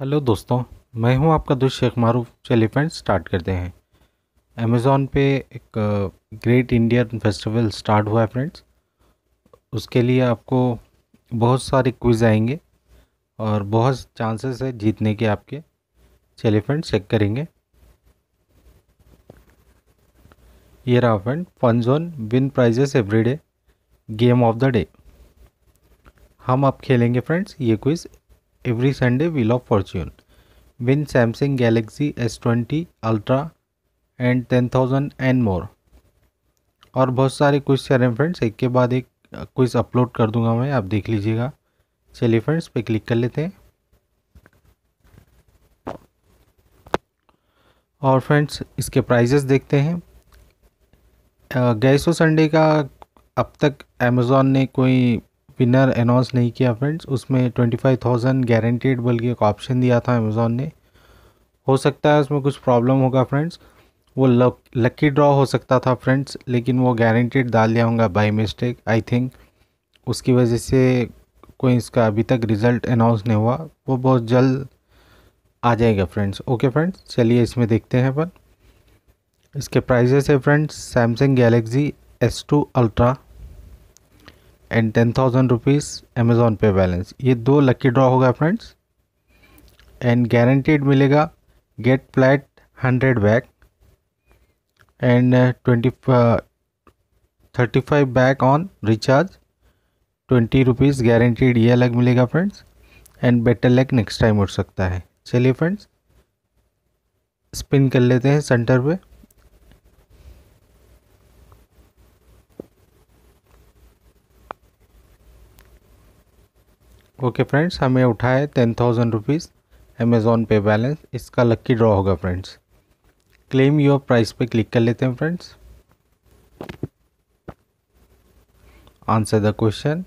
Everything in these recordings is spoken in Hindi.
हेलो दोस्तों मैं हूं आपका दोस्त शेख मारूफ चलिए फ्रेंड स्टार्ट करते हैं अमेज़ोन पे एक ग्रेट इंडियन फेस्टिवल स्टार्ट हुआ है फ्रेंड्स उसके लिए आपको बहुत सारे क्विज आएंगे और बहुत चांसेस है जीतने के आपके चलिए फ्रेंड्स चेक करेंगे ये रहा friend fun zone win prizes everyday game of the day हम आप खेलेंगे फ्रेंड्स ये quiz every Sunday Wheel of Fortune. Win Samsung Galaxy S20 Ultra and ten thousand and more और बहुत सारे क्विज कर रहे हैं फ्रेंड्स एक के बाद एक क्विज अपलोड कर दूंगा मैं आप देख लीजिएगा चलिए फ्रेंड्स पे क्लिक कर लेते हैं और फ्रेंड्स इसके प्राइजेस देखते हैं गैसो संडे का अब तक अमेज़ोन ने कोई विनर अनाउंस नहीं किया फ्रेंड्स उसमें ट्वेंटी फाइव थाउजेंड गारंटेड बल्कि एक ऑप्शन दिया था अमेज़ोन ने हो सकता है उसमें कुछ प्रॉब्लम होगा फ्रेंड्स वो लक लकी ड्रॉ हो सकता था फ्रेंड्स लेकिन वो गारंटेड डाल दिया होगा बाई मिस्टेक आई थिंक उसकी वजह से कोई इसका अभी तक रिज़ल्ट अनाउंस नहीं हुआ वो बहुत जल्द आ जाएगा फ्रेंड्स ओके फ्रेंड्स चलिए इसमें देखते हैं अपन इसके प्राइजेस है friends Samsung Galaxy S two ultra and ten thousand rupees Amazon pay balance ये दो लकी ड्रॉ होगा फ्रेंड्स एंड गारंटेड मिलेगा get flat hundred back and twenty thirty five back on recharge twenty rupees guaranteed ये अलग मिलेगा friends and better luck next time उठ सकता है चलिए फ्रेंड्स स्पिन कर लेते हैं सेंटर पे ओके फ्रेंड्स हमें उठाए ten thousand rupees Amazon pay balance इसका लक्की ड्रॉ होगा फ्रेंड्स क्लेम योर प्राइस पे क्लिक कर लेते हैं फ्रेंड्स आंसर द क्वेश्चन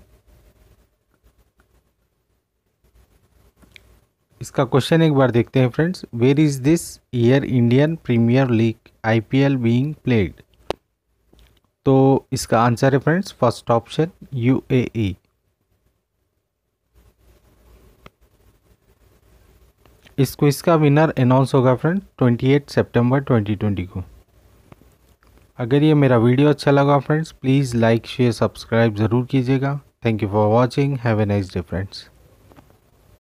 इसका क्वेश्चन एक बार देखते हैं friends where is this year Indian Premier League IPL being played तो इसका आंसर है फ्रेंड्स फर्स्ट ऑप्शन यूएई इस क्विज का विनर अनाउंस होगा फ्रेंड 28 सितंबर 2020 को अगर ये मेरा वीडियो अच्छा लगा friends please like share subscribe ज़रूर कीजिएगा thank you for watching have a nice day friends